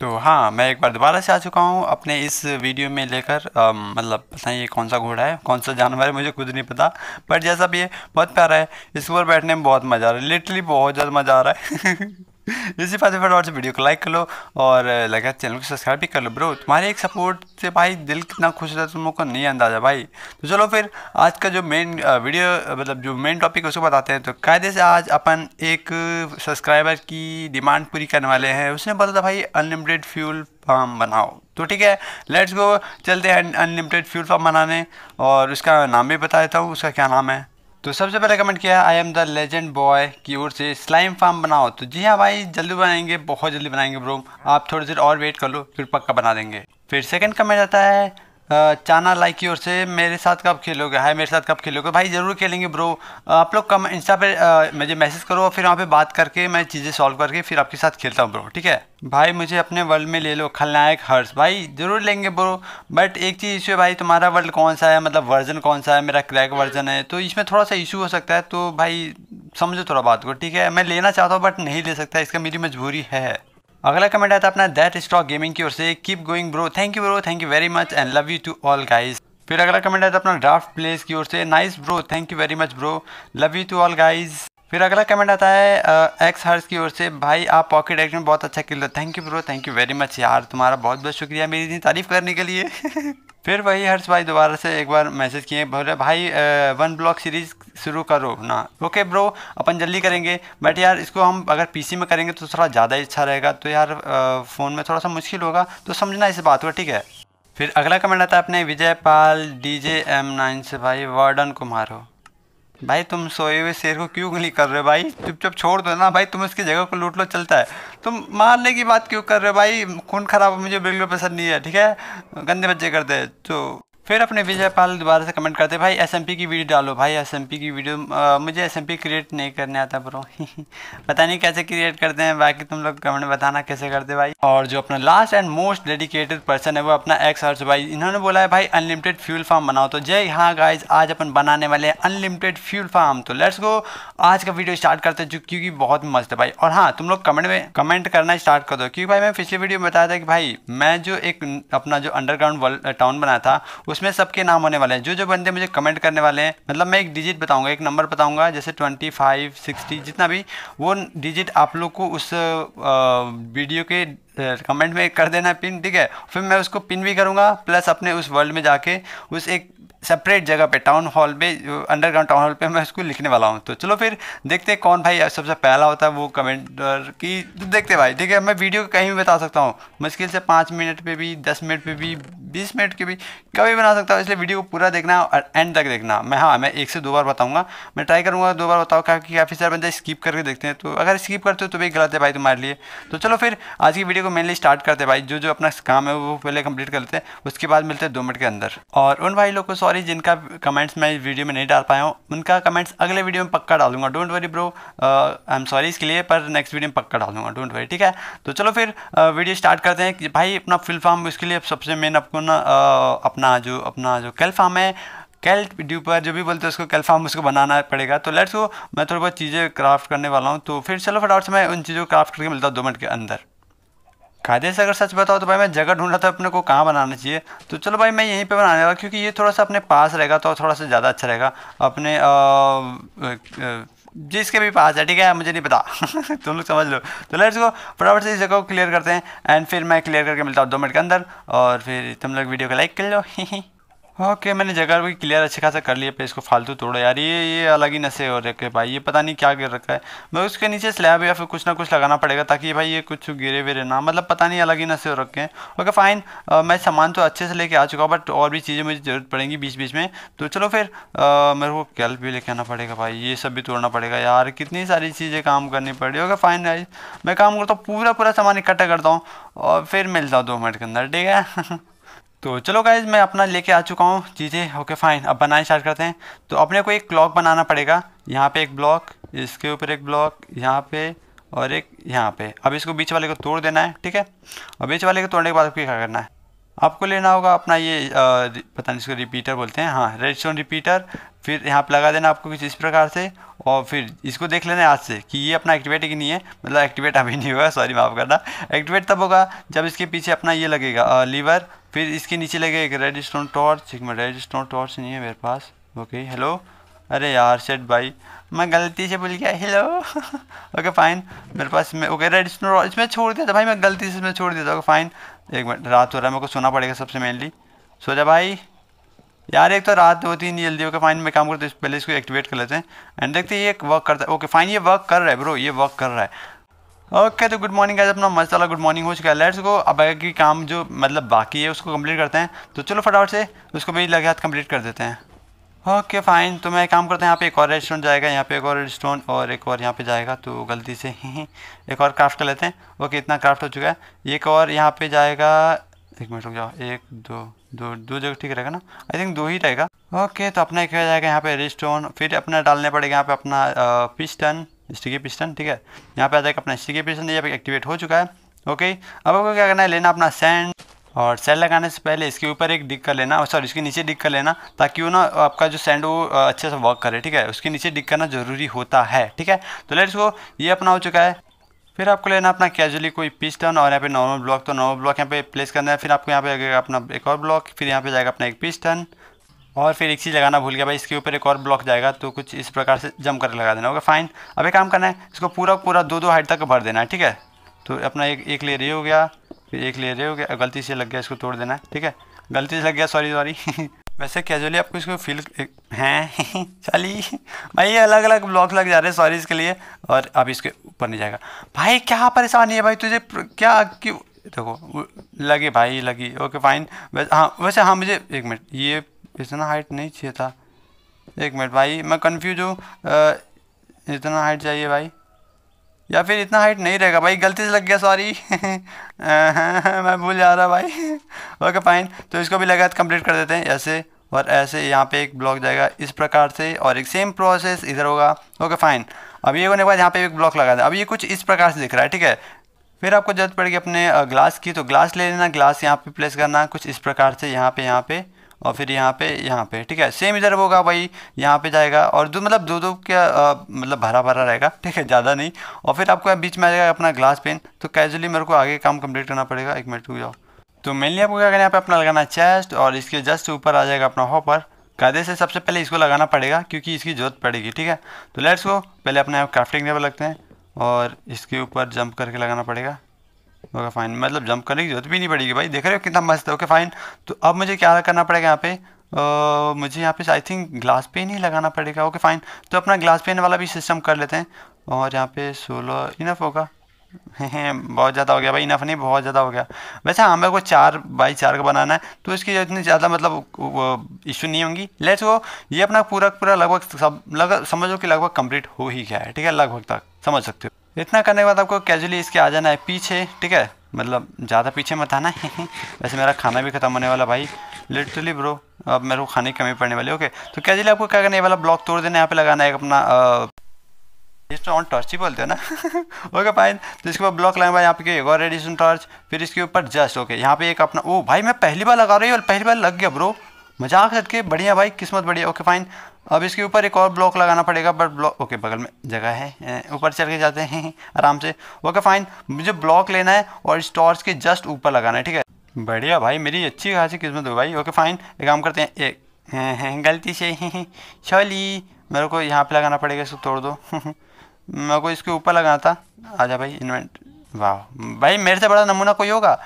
तो हाँ मैं एक बार दोबारा से आ चुका हूँ अपने इस वीडियो में लेकर मतलब पता नहीं ये कौन सा घोड़ा है कौन सा जानवर है मुझे खुद नहीं पता बट जैसा भी ये बहुत प्यारा है इसके ऊपर बैठने में बहुत मज़ा आ रहा है लिटरली बहुत ज़्यादा मज़ा आ रहा है इसी बात फिर और से uh, वीडियो को लाइक कर लो और लगा चैनल को सब्सक्राइब भी कर लो ब्रो तुम्हारे एक सपोर्ट से भाई दिल कितना खुश होता है तुम लोग को नहीं अंदाजा भाई तो चलो फिर आज का जो मेन वीडियो uh, uh, मतलब जो मेन टॉपिक है उसको बताते हैं तो कायदे से आज अपन एक सब्सक्राइबर की डिमांड पूरी करने वाले हैं उसने बोला था भाई अनलिमिटेड फ्यूल फार्म बनाओ तो ठीक है लेट्स गो चलते हैं अनलिमिटेड फ्यूल फार्म बनाने और उसका नाम भी बता देता हूँ उसका क्या नाम है तो सबसे पहले कमेंट किया I am the legend boy की ओर से स्लाइम फार्म बनाओ तो जी हाँ भाई जल्दी बनाएंगे बहुत जल्दी बनाएंगे ब्रो आप थोड़ी देर और वेट कर लो फिर पक्का बना देंगे फिर सेकंड कमेंट आता है चाना लाइक की ओर से मेरे साथ कब खेलोगे हाय मेरे साथ कब खेलोगे भाई ज़रूर खेलेंगे ब्रो आप लोग कम इंस्टा पे मुझे मैसेज करो और फिर वहाँ पे बात करके मैं चीज़ें सॉल्व करके फिर आपके साथ खेलता हूँ ब्रो ठीक है भाई मुझे अपने वर्ल्ड में ले लो खलनायक हर्ष भाई ज़रूर लेंगे ब्रो बट एक चीज़ इशू है भाई तुम्हारा वर्ल्ड कौन सा है मतलब वर्जन कौन सा है मेरा क्रैक वर्जन है तो इसमें थोड़ा सा इशू हो सकता है तो भाई समझो थोड़ा बात को ठीक है मैं लेना चाहता हूँ बट नहीं ले सकता इसका मेरी मजबूरी है अगला कमेंट आता अपना दैट स्टॉक गेमिंग की ओर से keep going bro thank you bro thank you very much and love you too all guys फिर अगला कमेंट आता अपना ड्राफ्ट प्लेस की ओर से nice bro thank you very much bro love you too all guys फिर अगला comment आता है एक्स हर्ष की ओर से भाई आप पॉकेट एक्ट में बहुत अच्छा खेलते हो thank you bro thank you very much यार तुम्हारा बहुत बहुत शुक्रिया मेरी इतनी तारीफ़ करने के लिए फिर वही हर्ष भाई दोबारा से एक बार मैसेज किए बोले भाई वन ब्लॉक सीरीज शुरू करो ना ओके ब्रो अपन जल्दी करेंगे बट यार इसको हम अगर पीसी में करेंगे तो थोड़ा ज़्यादा अच्छा रहेगा तो यार फ़ोन में थोड़ा सा मुश्किल होगा तो समझना इस बात को ठीक है फिर अगला कमेंट आता है अपने Vijay Pal D J M nine से भाई वार्डन कुमार हो भाई तुम सोए हुए शेर को क्यों गली कर रहे हो भाई चुपचाप छोड़ दो ना भाई तुम इसकी जगह को लूट लो चलता है तुम मारने की बात क्यों कर रहे हो भाई खून खराब मुझे बिल्कुल पसंद नहीं है ठीक है गंदे बच्चे करते हैं तो फिर अपने विजय पाल दोबारा से कमेंट करते भाई एसएमपी की वीडियो डालो भाई एसएमपी की वीडियो आ, मुझे एसएमपी क्रिएट नहीं करने आता ब्रो पता नहीं कैसे क्रिएट करते हैं बाकी तुम लोग कमेंट बताना कैसे करते भाई और जो अपना last and most dedicated person है वो अपना एक्स हर्ष भाई इन्होंने बोला है भाई अनलिमिटेड फ्यूल फार्म बनाओ तो जय हाँ गाइज आज अपन बनाने वाले हैं अनलिमिटेड फ्यूल फार्म तो लेट्स गो आज का वीडियो स्टार्ट करते जो क्योंकि बहुत मस्त है भाई और हाँ तुम लोग कमेंट में कमेंट करना स्टार्ट कर दो क्योंकि भाई मैं पिछले वीडियो में बताया था कि भाई मैं जो एक अपना जो अंडरग्राउंड टाउन बना था उसमें सबके नाम होने वाले हैं जो जो बंदे मुझे कमेंट करने वाले हैं मतलब मैं एक डिजिट बताऊंगा एक नंबर बताऊंगा जैसे ट्वेंटी फाइव सिक्सटी जितना भी वो डिजिट आप लोग को उस वीडियो के कमेंट में कर देना पिन ठीक है फिर मैं उसको पिन भी करूँगा प्लस अपने उस वर्ल्ड में जाके उस एक सेपरेट जगह पे टाउन हॉल पे अंडरग्राउंड टाउन हॉल पे मैं इसको लिखने वाला हूँ तो चलो फिर देखते हैं कौन भाई सबसे पहला होता है वो कमेंटर की तो देखते भाई ठीक है मैं वीडियो कहीं भी बता सकता हूँ मुश्किल से पाँच मिनट पे भी दस मिनट पे भी बीस मिनट के भी कभी बना सकता हूँ इसलिए वीडियो को पूरा देखना और एंड तक देखना मैं हाँ मैं एक से दो बार बताऊँगा मैं ट्राई करूँगा दो बार बताऊँ क्या काफ़ी सारे बंदे स्किप करके देखते हैं तो अगर स्किप करते हो तो भी गलत है भाई तुम्हारे लिए तो चलो फिर आज की वीडियो को मेनली स्टार्ट करते भाई जो जो अपना काम है वो पहले कंप्लीट करते हैं उसके बाद मिलते हैं दो मिनट के अंदर और उन भाई लोग को सॉरी सॉरी जिनका कमेंट्स मैं वीडियो में नहीं डाल पाया हूँ उनका कमेंट्स अगले वीडियो में पक्का डालूंगा don't worry bro I am sorry इसके लिए पर नेक्स्ट वीडियो में पक्का डालूंगा डोंट वरी ठीक है तो चलो फिर वीडियो uh, स्टार्ट करते हैं कि भाई अपना फिल फॉर्म इसके लिए सबसे मेन आपको ना uh, अपना जो अपना जो कैल फॉर्म है कैल ड्यूपर जो भी बोलते हैं उसको कैल फॉर्म उसको बनाना पड़ेगा तो लेट्स वो मैं थोड़ी बहुत चीज़ें क्राफ्ट करने वाला हूँ तो फिर चलो फटाफट से मैं उन चीज़ों को क्राफ्ट करके मिलता हूँ दो मिनट के अंदर कायदे से अगर सच बताओ तो भाई मैं जगह ढूंढ रहा था अपने को कहाँ बनाना चाहिए तो चलो भाई मैं यहीं पे बनाने लगा क्योंकि ये थोड़ा सा अपने पास रहेगा तो थोड़ा सा ज़्यादा अच्छा रहेगा अपने जिसके भी पास है ठीक है मुझे नहीं पता तुम लोग समझ लो तो लेट्स गो फटाफट से इस जगह को क्लियर करते हैं एंड फिर मैं क्लियर करके मिलता हूँ दो मिनट के अंदर और फिर तुम लोग वीडियो को लाइक कर लो हाँ, ओके मैंने जगह भी क्लियर अच्छे खासा कर लिया पे इसको फालतू तोड़ो यार ये ये अलग ही नशे हो रखे भाई ये पता नहीं क्या गिर रखा है मैं उसके नीचे स्लैब या फिर कुछ ना कुछ लगाना पड़ेगा ताकि भाई ये कुछ गिरे वेरे ना मतलब पता नहीं अलग ही नशे हो रखे हैं ओके फाइन मैं सामान तो अच्छे से लेके आ चुका हूँ बट और भी चीज़ें मुझे ज़रूरत पड़ेंगी बीच बीच में तो चलो फिर आ, मेरे को कैल्प भी लेके आना पड़ेगा भाई ये सब भी तोड़ना पड़ेगा यार कितनी सारी चीज़ें काम करनी पड़ी ओके फाइन मैं काम करता हूँ पूरा पूरा सामान इकट्ठा करता हूँ और फिर मिलता हूँ दो मिनट के अंदर ठीक है तो चलो गाइज मैं अपना लेके आ चुका हूँ चीज़ें ओके फाइन अब बनाए स्टार्ट करते हैं तो अपने को एक ब्लॉक बनाना पड़ेगा यहाँ पे एक ब्लॉक इसके ऊपर एक ब्लॉक यहाँ पे और एक यहाँ पे अब इसको बीच वाले को तोड़ देना है ठीक है और बीच वाले को तोड़ने के बाद आपको क्या करना है आपको लेना होगा अपना ये आ, पता नहीं इसको रिपीटर बोलते हैं हाँ रेड स्टोन रिपीटर फिर यहाँ पे लगा देना आपको कुछ इस प्रकार से और फिर इसको देख लेना हाथ से कि ये अपना एक्टिवेट है कि नहीं है मतलब एक्टिवेट अभी नहीं हुआ सॉरी माफ़ करना एक्टिवेट तब होगा जब इसके पीछे अपना ये लगेगा आ, लीवर फिर इसके नीचे लगेगा एक रेड स्टोन टॉर्च एक रेड स्टोन टॉर्च नहीं है मेरे पास ओके हेलो अरे यार सेट भाई मैं गलती से भूल गया हेलो ओके फाइन मेरे पास में ओके रेड स्नो इसमें छोड़ दिया था भाई मैं गलती से इसमें छोड़ दिया था ओके फाइन एक मिनट रात हो रहा है मेरे को सोना पड़ेगा सबसे मेनली सो जा भाई यार एक तो रात होती नहीं जल्दी ओके फाइन मैं काम करता हूँ पहले इसको एक्टिवेट कर लेते हैं एंड देखते ये वर्क करता है ओके फाइन ये वर्क कर रहा है ब्रो ये वर्क कर रहा है ओके okay, तो गुड मॉर्निंग आज अपना मस्त वाला गुड मॉर्निंग हो चुका है लेट्स गो अब की काम जो मतलब बाकी है उसको कंप्लीट करते हैं तो चलो फटाफट से उसको भी लगे हाथ कंप्लीट कर देते हैं ओके फाइन तो मैं काम करता हूँ यहाँ पे एक और रेड जाएगा यहाँ पे एक और रेड और एक और यहाँ पे जाएगा तो गलती से ही एक और क्राफ्ट कर लेते हैं ओके इतना क्राफ्ट हो चुका है एक और यहाँ पे जाएगा एक मिनट रुक जाओ एक दो दो दो जगह ठीक रहेगा ना आई थिंक दो ही रहेगा ओके तो अपना एक जाएगा यहाँ पे रेड फिर अपना डालने पड़ेगा यहाँ पे अपना पिस्टन स्टिकी पिस्टन ठीक है यहाँ पे आ जाएगा अपना स्टिकी पिस्टन ये एक्टिवेट हो चुका है ओके अब आपको क्या करना है लेना अपना सैंड और सेल लगाने से पहले इसके ऊपर एक डिक कर लेना सॉरी इसके नीचे डिक कर लेना ताकि वो ना आपका जो सैंड वो अच्छे से वर्क करे ठीक है उसके नीचे डिक करना ज़रूरी होता है ठीक है तो लेट्स वो ये अपना हो चुका है फिर आपको लेना अपना कैजुअली कोई पिस्टन और यहाँ पे नॉर्मल ब्लॉक तो नॉर्मल ब्लॉक यहाँ पे प्लेस करना है फिर आपको यहाँ पे अपना एक और ब्लॉक फिर यहाँ पे जाएगा अपना एक पिस्टन और फिर एक चीज़ लगाना भूल गया भाई इसके ऊपर एक और ब्लॉक जाएगा तो कुछ इस प्रकार से जम कर लगा देना ओके फाइन अब एक काम करना है इसको पूरा पूरा दो दो हाइट तक भर देना है ठीक है तो अपना एक एक लेयर ये हो गया फिर एक ले रहे हो गया गलती से लग गया इसको तोड़ देना ठीक है गलती से लग गया सॉरी सॉरी वैसे कैजुअली आपको इसको फील हैं चली भाई अलग अलग ब्लॉक लग जा रहे हैं सॉरी इसके लिए और अब इसके ऊपर नहीं जाएगा भाई क्या परेशानी है भाई तुझे क्या क्यों देखो लगे भाई लगी ओके फाइन वैसे हाँ वैसे हाँ मुझे एक मिनट ये इतना हाइट नहीं चाहिए था एक मिनट भाई मैं कन्फ्यूज हूँ इतना हाइट चाहिए भाई या फिर इतना हाइट नहीं रहेगा भाई गलती से लग गया सॉरी मैं भूल जा रहा भाई ओके फाइन तो इसको भी लगा कंप्लीट कर देते हैं ऐसे और ऐसे यहाँ पे एक ब्लॉक जाएगा इस प्रकार से और एक सेम प्रोसेस इधर होगा ओके फाइन अब ये होने के बाद यहाँ पे एक ब्लॉक लगा दें अब ये कुछ इस प्रकार से दिख रहा है ठीक है फिर आपको जरूरत पड़ेगी अपने ग्लास की तो ग्लास ले लेना ग्लास यहाँ पे प्लेस करना कुछ इस प्रकार से यहाँ पे यहाँ पे और फिर यहाँ पे यहाँ पे ठीक है सेम इधर होगा भाई यहाँ पे जाएगा और दो मतलब दो दो क्या आ, मतलब भरा भरा रहेगा ठीक है ज़्यादा नहीं और फिर आपको बीच में आ जाएगा अपना ग्लास पेन तो कैजुअली मेरे को आगे काम कंप्लीट करना पड़ेगा एक मिनट रुक जाओ तो मेनली आपको क्या करना यहाँ पे अपना लगाना चेस्ट और इसके जस्ट ऊपर आ जाएगा अपना हॉपर कायदे से सबसे पहले इसको लगाना पड़ेगा क्योंकि इसकी ज़रूरत पड़ेगी ठीक है तो लेट्स को पहले अपने आप क्राफ्टिंग टेबल लगते हैं और इसके ऊपर जंप करके लगाना पड़ेगा ओके फाइन मतलब जंप करने की जरूरत भी नहीं पड़ेगी भाई देख रहे हो कितना मस्त है ओके फाइन तो अब मुझे क्या करना पड़ेगा यहाँ पे मुझे यहाँ पे आई थिंक ग्लास पेन ही लगाना पड़ेगा ओके फाइन तो अपना ग्लास पेन वाला भी सिस्टम कर लेते हैं और यहाँ पे सोलो इनफ होगा बहुत ज़्यादा हो गया भाई इनफ नहीं बहुत ज़्यादा हो गया वैसे हाँ मेरे को चार बाई चार का बनाना है तो इसकी इतनी ज़्यादा मतलब इशू नहीं होंगी लेट्स गो ये अपना पूरा पूरा लगभग सब लग समझो कि लगभग कंप्लीट हो ही गया है ठीक है लगभग तक समझ सकते हो इतना करने के बाद आपको कैजुअली इसके आ जाना है पीछे ठीक है मतलब ज़्यादा पीछे मत आना है वैसे मेरा खाना भी ख़त्म होने वाला भाई लिटरली ब्रो अब मेरे को खाने की कमी पड़ने वाली ओके तो कैजुअली आपको क्या करना है वाला ब्लॉक तोड़ देना यहाँ पे लगाना है अपना ऑन टॉर्च ही बोलते हो ना ओके फाइन तो इसके बाद ब्लॉक लगाए यहाँ पे एक और रेडिसन टॉर्च फिर इसके ऊपर जस्ट ओके यहाँ पे एक अपना ओ भाई मैं पहली बार लगा रही हूँ पहली बार लग गया ब्रो मजाक करके बढ़िया भाई किस्मत बढ़िया ओके फाइन अब इसके ऊपर एक और ब्लॉक लगाना पड़ेगा बट ब्लॉक ओके बगल में जगह है ऊपर चल के जाते हैं आराम से ओके फाइन मुझे ब्लॉक लेना है और इस टॉर्च के जस्ट ऊपर लगाना है ठीक है बढ़िया भाई मेरी अच्छी खासी किस्मत हो भाई ओके फाइन एक काम करते हैं एक गलती से चली मेरे को यहाँ पे लगाना पड़ेगा इसको तोड़ दो मेरे को इसके ऊपर लगाना था जा भाई इन्वेंट वाह भाई मेरे से बड़ा नमूना कोई होगा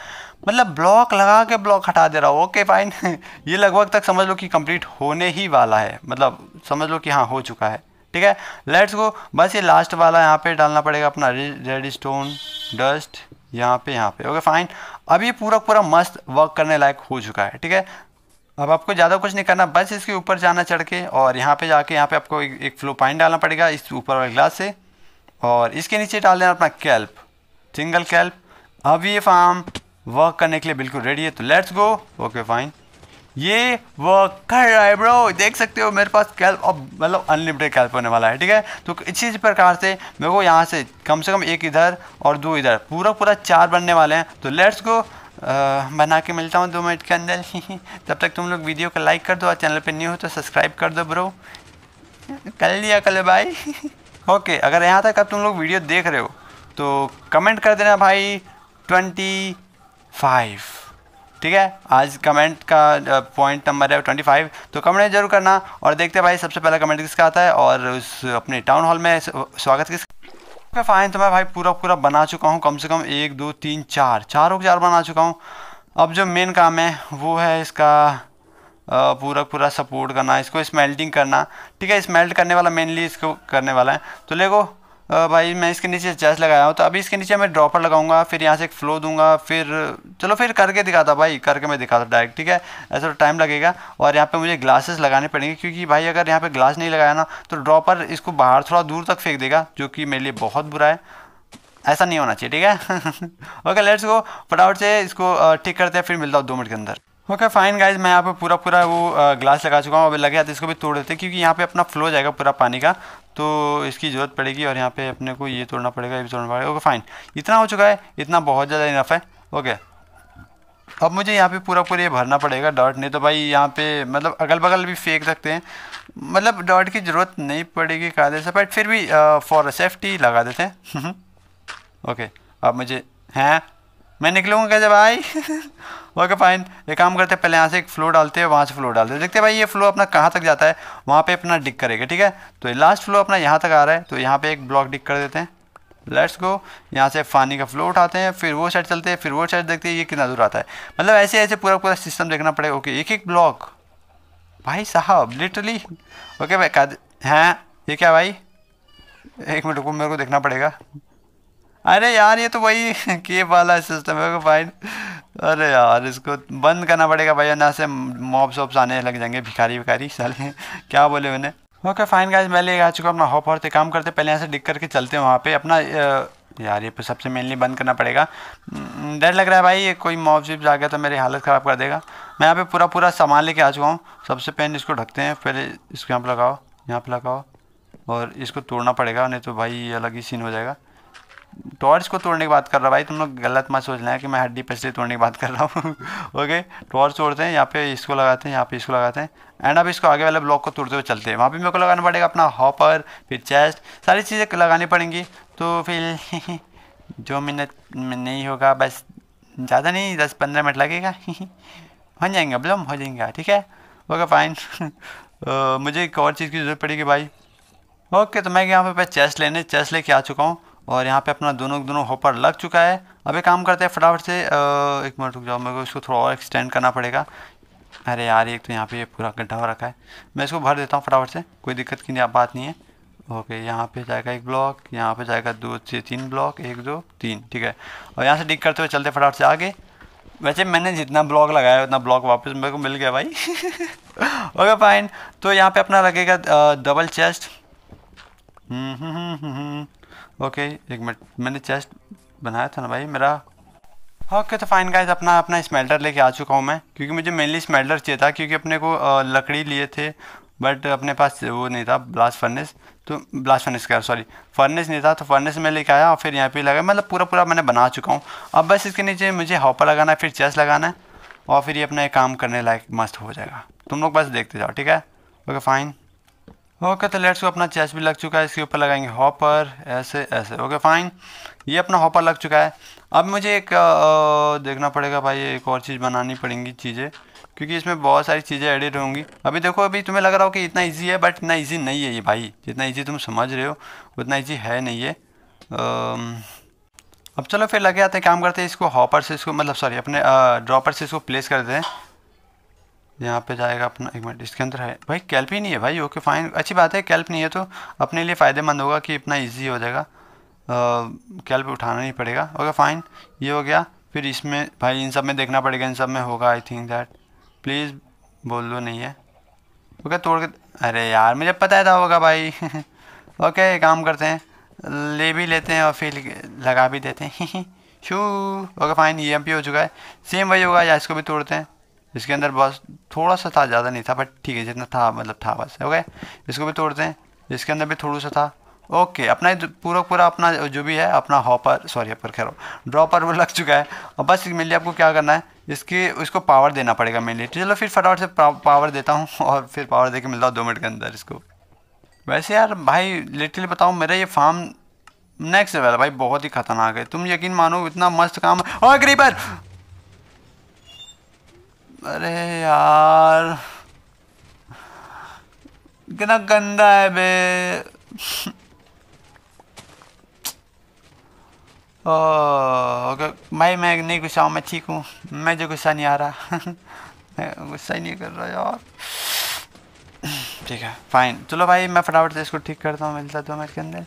मतलब ब्लॉक लगा के ब्लॉक हटा दे रहा हूँ ओके फाइन ये लगभग तक समझ लो कि कंप्लीट होने ही वाला है मतलब समझ लो कि हाँ हो चुका है ठीक है लेट्स गो बस ये लास्ट वाला यहाँ पे डालना पड़ेगा अपना रेड स्टोन डस्ट यहाँ पे यहाँ पे ओके फाइन अब ये पूरा पूरा मस्त वर्क करने लायक हो चुका है ठीक है अब आपको ज़्यादा कुछ नहीं करना बस इसके ऊपर जाना चढ़ के और यहाँ पे जाके यहाँ पे आपको एक, एक फ्लो पाइन डालना पड़ेगा इस ऊपर वाले ग्लास से और इसके नीचे डाल देना अपना कैल्प सिंगल कैल्प अब ये फार्म वर्क करने के लिए बिल्कुल रेडी है तो लेट्स गो ओके फाइन ये वर्क कर रहा है ब्रो देख सकते हो मेरे पास कैल्प अब मतलब अनलिमिटेड कैल्प होने वाला है ठीक है तो इसी प्रकार से मेरे को यहाँ से कम से कम एक इधर और दो इधर पूरा पूरा चार बनने वाले हैं तो लेट्स गो बना के मिलता हूँ दो मिनट के अंदर तब तक तुम लोग वीडियो को लाइक कर दो और चैनल पर न्यू हो तो सब्सक्राइब कर दो ब्रो कर लिया कल भाई ओके अगर यहाँ तक अब तुम लोग वीडियो देख रहे हो तो कमेंट कर देना भाई ट्वेंटी फाइव ठीक है आज कमेंट का पॉइंट uh, नंबर है ट्वेंटी फाइव तो कमेंट जरूर करना और देखते हैं भाई सबसे पहला कमेंट किसका आता है और उस अपने टाउन हॉल में स्वागत किस फाइन तो मैं भाई पूरा पूरा बना चुका हूँ कम से कम एक दो तीन चार चारों चार बना चुका हूँ अब जो मेन काम है वो है इसका uh, पूरा पूरा सपोर्ट करना इसको स्मेल्टिंग करना ठीक है स्मेल्ट करने वाला मेनली इसको करने वाला है तो लेको भाई मैं इसके नीचे चेस लगाया हूँ तो अभी इसके नीचे मैं ड्रॉपर लगाऊंगा फिर यहाँ से एक फ्लो दूंगा फिर चलो फिर करके दिखाता भाई करके मैं दिखाता डायरेक्ट ठीक है ऐसा टाइम तो लगेगा और यहाँ पे मुझे ग्लासेस लगाने पड़ेंगे क्योंकि भाई अगर यहाँ पे ग्लास नहीं लगाया ना तो ड्रॉपर इसको बाहर थोड़ा दूर तक फेंक देगा जो कि मेरे लिए बहुत बुरा है ऐसा नहीं होना चाहिए ठीक है ओके लेट्स गो फटाफट से इसको ठीक करते हैं फिर मिलता हूँ दो मिनट के अंदर ओके फाइन गाइज मैं यहाँ पे पूरा पूरा वो ग्लास लगा चुका हूँ अभी लगे आते इसको भी तोड़ देते क्योंकि यहाँ पे अपना फ्लो जाएगा पूरा पानी का तो इसकी ज़रूरत पड़ेगी और यहाँ पे अपने को ये तोड़ना पड़ेगा ये भी तोड़ना पड़ेगा ओके फाइन इतना हो चुका है इतना बहुत ज़्यादा इनफ है ओके अब मुझे यहाँ पे पूरा पूरा ये भरना पड़ेगा डॉट नहीं तो भाई यहाँ पे मतलब अगल बगल भी फेंक सकते हैं मतलब डॉट की ज़रूरत नहीं पड़ेगी कायदे से बट फिर भी फॉर uh, सेफ्टी लगा देते हैं ओके अब मुझे हैं मैं निकलूँगा कैसे भाई ओके फाइन ये काम करते हैं पहले यहाँ से एक फ्लो डालते हैं वहाँ से फ्लो डालते हैं देखते हैं भाई ये फ्लो अपना कहाँ तक जाता है वहाँ पे अपना डिक करेगा ठीक है तो लास्ट फ्लो अपना यहाँ तक आ रहा है तो यहाँ पे एक ब्लॉक डिक कर देते हैं लेट्स गो यहाँ से पानी का फ्लो उठाते हैं फिर वो साइड चलते हैं फिर वो साइड देखते हैं ये कितना दूर आता है मतलब ऐसे ऐसे पूरा पूरा सिस्टम देखना पड़ेगा ओके एक एक ब्लॉक भाई साहब लिटरली ओके भाई हैं हाँ, ये क्या भाई एक मिनट को मेरे को देखना पड़ेगा अरे यार ये तो वही के वाला सिस्टम है भाई अरे यार इसको बंद करना पड़ेगा भाई ना से मॉब सॉब्स आने लग जाएंगे भिखारी भिखारी साले क्या बोले उन्हें ओके फाइन गाइज मैं ले आ चुका हूँ अपना हॉप और काम करते पहले यहाँ से डिग करके चलते हैं वहाँ पे अपना यार ये तो सबसे मेनली बंद करना पड़ेगा हम्म, डर लग रहा है भाई ये कोई मॉब जिप आ गया तो मेरी हालत ख़राब कर देगा मैं यहाँ पे पूरा पूरा सामान लेके आ चुका हूँ सबसे पहले इसको ढकते हैं फिर इसको यहाँ पर लगाओ यहाँ पर लगाओ और इसको तोड़ना पड़ेगा नहीं तो भाई अलग ही सीन हो जाएगा टॉर्च को तोड़ने की बात कर रहा भाई तुम लोग गलत मत सोच लेना कि मैं हड्डी पसली तोड़ने की बात कर रहा हूँ ओके टॉर्च तोड़ते हैं यहाँ पे इसको लगाते हैं यहाँ पे इसको लगाते हैं एंड अब इसको आगे वाले ब्लॉक को तोड़ते हुए चलते हैं वहाँ पे मेरे को लगाना पड़ेगा अपना हॉपर फिर चेस्ट सारी चीज़ें लगानी पड़ेंगी तो फिर जो मिनट में नहीं होगा बस ज़्यादा नहीं दस पंद्रह मिनट लगेगा बन जाएंगे अब हो जाएंगे ठीक है ओके फाइन मुझे एक और चीज़ की ज़रूरत पड़ेगी भाई ओके तो मैं यहाँ पे चेस्ट लेने चेस्ट लेके आ चुका हूँ और यहाँ पे अपना दोनों दोनों होपर लग चुका है अब एक काम करते हैं फटाफट से एक मिनट रुक जाओ मेरे को इसको थोड़ा और एक्सटेंड करना पड़ेगा अरे यार एक तो यहाँ पे ये पूरा गड्ढा हो रखा है मैं इसको भर देता हूँ फटाफट से कोई दिक्कत की नहीं बात नहीं है ओके यहाँ पे जाएगा एक ब्लॉक यहाँ पे जाएगा दो से तीन ब्लॉक एक दो तीन ठीक है और यहाँ से डिग करते हुए चलते फटाफट से आगे वैसे मैंने जितना ब्लॉक लगाया उतना ब्लॉक वापस मेरे को मिल गया भाई ओके फाइन तो यहाँ पे अपना लगेगा डबल चेस्ट हम्म हम्म हम्म, हम्म, हम्म। ओके एक मिनट मैंने चेस्ट बनाया था ना भाई मेरा ओके हाँ, तो फाइन गाइज अपना अपना स्मेल्टर लेके आ चुका हूँ मैं क्योंकि मुझे मेनली स्मेल्टर चाहिए था क्योंकि अपने को लकड़ी लिए थे बट अपने पास वो नहीं था ब्लास्ट फर्नेस तो ब्लास्ट फर्नेस का सॉरी फर्नेस नहीं था तो फर्नेस में लेके आया और फिर यहाँ पे लगा मतलब पूरा पूरा मैंने बना चुका हूँ अब बस इसके नीचे मुझे हॉपर लगाना है फिर चेस लगाना है और फिर ये अपना एक काम करने लायक मस्त हो जाएगा तुम लोग बस देखते जाओ ठीक है ओके फाइन ओके तो लेट्स को अपना चेस भी लग चुका है इसके ऊपर लगाएंगे हॉपर ऐसे ऐसे ओके फाइन ये अपना हॉपर लग चुका है अब मुझे एक देखना पड़ेगा भाई एक और चीज़ बनानी पड़ेंगी चीज़ें क्योंकि इसमें बहुत सारी चीज़ें एडिट होंगी अभी देखो अभी तुम्हें लग रहा हो कि इतना ईजी है बट इतना ईजी नहीं है ये भाई जितना ईजी तुम समझ रहे हो उतना ईजी है नहीं है अब चलो फिर लगे आते हैं काम करते हैं इसको हॉपर से इसको मतलब सॉरी अपने ड्रॉपर से इसको प्लेस करते हैं यहाँ पे जाएगा अपना एक मिनट इसके अंदर है भाई कैल्प ही नहीं है भाई ओके फाइन अच्छी बात है कैल्प नहीं है तो अपने लिए फ़ायदेमंद होगा कि इतना ईजी हो जाएगा कैल्प उठाना नहीं पड़ेगा ओके फाइन ये हो गया फिर इसमें भाई इन सब में देखना पड़ेगा इन सब में होगा आई थिंक दैट प्लीज़ बोल दो नहीं है ओके तोड़ के अरे यार मुझे पता था होगा भाई ओके काम करते हैं ले भी लेते हैं और फिर लगा भी देते हैं शू okay fine E M P हो चुका है सेम वही होगा या इसको भी तोड़ते हैं इसके अंदर बस थोड़ा सा था ज़्यादा नहीं था बट ठीक है जितना था मतलब था बस ओके इसको भी तोड़ते हैं इसके अंदर भी थोड़ा सा था ओके okay, अपना पूरा पूरा अपना जो भी है अपना हॉपर सॉरी हॉपर खेलो ड्रॉपर वो लग चुका है और बस मेनली आपको क्या करना है इसकी उसको पावर देना पड़ेगा मेनली तो चलो फिर फटाफट से पावर देता हूँ और फिर पावर दे के मिलता हूँ दो मिनट के अंदर इसको वैसे यार भाई लिटरली बताऊँ मेरा ये फार्म नेक्स्ट लेवल भाई बहुत ही खतरनाक है तुम यकीन मानो इतना मस्त काम और क्रीपर अरे यार कितना गंदा है बे ओके भाई मैं नहीं गुस्सा हूँ मैं ठीक हूँ मैं जो गुस्सा नहीं आ रहा मैं गुस्सा ही नहीं कर रहा यार ठीक है फाइन चलो भाई मैं फटाफट से इसको ठीक करता हूँ मिलता तो मैं इसके अंदर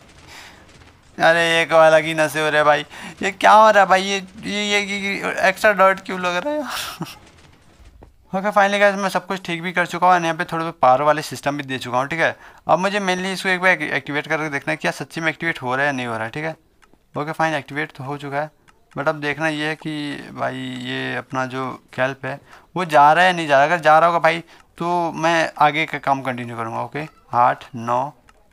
अरे ये को अलग ही नशे हो रहा है भाई ये क्या हो रहा है भाई ये ये ये, ये, ये एक्स्ट्रा डॉट क्यों लग रहा है यार ओके फाइनली गाइस मैं सब कुछ ठीक भी कर चुका हूँ और यहाँ पे थोड़े बहुत पावर वाले सिस्टम भी दे चुका हूँ ठीक है अब मुझे मेनली इसको एक बार एक्टिवेट करके देखना है क्या सच्ची में एक्टिवेट हो रहा है या नहीं हो रहा है ठीक है ओके फाइन एक्टिवेट तो हो चुका है बट अब देखना ये है कि भाई ये अपना जो कैल्प है वो जा रहा है या नहीं जा रहा अगर जा रहा होगा भाई तो मैं आगे का काम कंटिन्यू करूँगा ओके आठ नौ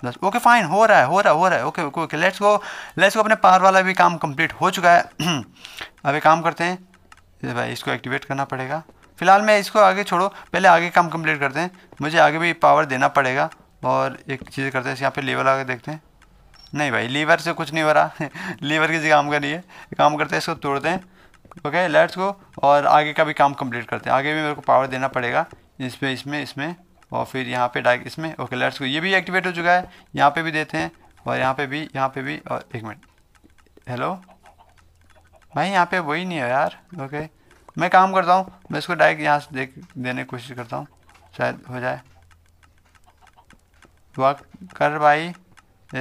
दस ओके फाइन हो रहा है हो रहा है हो रहा है okay okay okay let's go let's go अपने पावर वाला भी काम कम्प्लीट हो चुका है अभी काम करते हैं भाई इसको एक्टिवेट करना पड़ेगा फिलहाल मैं इसको आगे छोड़ो पहले आगे काम कंप्लीट करते हैं मुझे आगे भी पावर देना पड़ेगा और एक चीज़ करते हैं यहाँ पे लेवल आगे देखते हैं नहीं भाई लीवर से कुछ नहीं हो रहा लीवर किसी काम का नहीं है काम करते हैं इसको तोड़ते हैं ओके लाइट्स को और आगे का भी काम कंप्लीट करते हैं आगे भी मेरे को पावर देना पड़ेगा इस पर इसमें इसमें और फिर यहाँ पे डाइक इसमें ओके लाइट्स को ये भी एक्टिवेट हो चुका है यहाँ पे भी देते हैं और यहाँ पे भी यहाँ पे भी और एक मिनट हेलो भाई यहाँ पे वही नहीं है यार ओके मैं काम करता हूँ मैं इसको डायरेक्ट यहाँ से देख देने की कोशिश करता हूँ शायद हो जाए वक्त कर भाई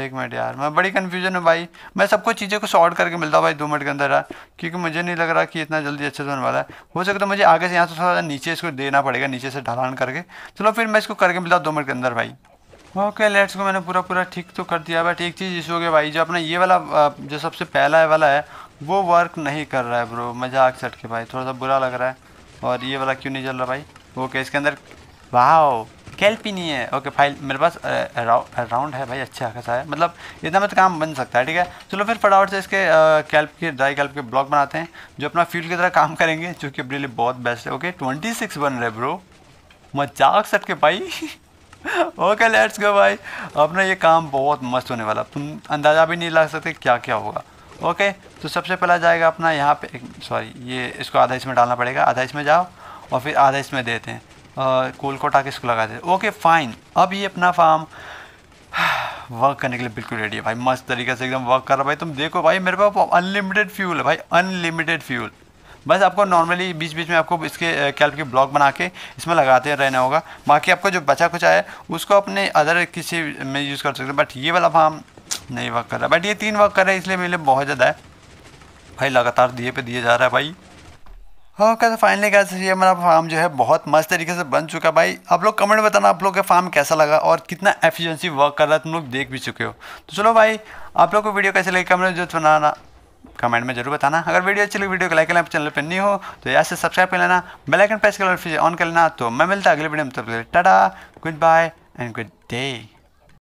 एक मिनट यार मैं बड़ी कन्फ्यूजन हूँ भाई मैं सबको चीज़ें को शॉर्ट करके मिलता हूँ भाई दो मिनट के अंदर यार क्योंकि मुझे नहीं लग रहा कि इतना जल्दी अच्छे से होने वाला है हो सके तो मुझे आगे से यहाँ से थोड़ा सा नीचे इसको देना पड़ेगा नीचे से ढलान करके चलो फिर मैं इसको करके मिलता हूँ दो मिनट के अंदर भाई ओके लेट्स को मैंने पूरा पूरा ठीक तो कर दिया बट एक चीज़ इशू हो गया भाई जो अपना ये वाला जो सबसे पहला है वाला है वो वर्क नहीं कर रहा है ब्रो मजाक चट के भाई थोड़ा सा बुरा लग रहा है और ये वाला क्यों नहीं चल रहा भाई ओके इसके अंदर वाह कैल्प ही नहीं है ओके फाइल मेरे पास राउंड है भाई अच्छा खासा है मतलब इतना मत काम बन सकता है ठीक है चलो फिर फटाफट से इसके कैल्प के ड्राई कैल्प के ब्लॉक बनाते हैं जो अपना फील्ड की तरह काम करेंगे जो कि अपने लिए बहुत बेस्ट है ओके ट्वेंटी सिक्स बन रहे ब्रो मजाक सट के भाई ओके लेट्स गो भाई अपना ये काम बहुत मस्त होने वाला तुम अंदाज़ा भी नहीं ला सकते क्या क्या होगा ओके तो सबसे पहला जाएगा अपना यहाँ पे सॉरी ये इसको आधा इसमें डालना पड़ेगा आधा इसमें जाओ और फिर आधा इसमें देते हैं कोल को टाके इसको लगा देते ओके फाइन अब ये अपना फार्म वर्क करने के लिए बिल्कुल रेडी है भाई मस्त तरीके से एकदम वर्क कर रहा भाई तुम देखो भाई मेरे पास अनलिमिटेड फ्यूल है भाई अनलिमिटेड फ्यूल बस आपको नॉर्मली बीच बीच में आपको इसके कैल्प के ब्लॉक बना के इसमें लगाते रहना होगा बाकी आपको जो बचा कुछ आया उसको अपने अदर किसी में यूज़ कर सकते हैं बट ये वाला फार्म नहीं वर्क कर रहा बट ये तीन वर्क कर रहा है इसलिए मेरे बहुत ज़्यादा है भाई लगातार दिए पे दिए जा रहा है भाई हाँ कैसे फाइनली कैसे ये हमारा फार्म जो है बहुत मस्त तरीके से बन चुका है भाई आप लोग कमेंट बताना आप लोग का फार्म कैसा लगा और कितना एफिशिएंसी वर्क कर रहा है तुम लोग देख भी चुके हो तो चलो भाई आप लोग को वीडियो कैसे लगे कमेंट जो बनाना कमेंट में जरूर बताना अगर वीडियो अच्छी लगी वीडियो को लाइक लेना चैनल पर नहीं हो तो यहाँ से सब्सक्राइब कर लेना बेलाइकन प्रेस कर ऑन कर लेना तो मैं मिलता अगले वीडियो में तब टाटा goodbye and good day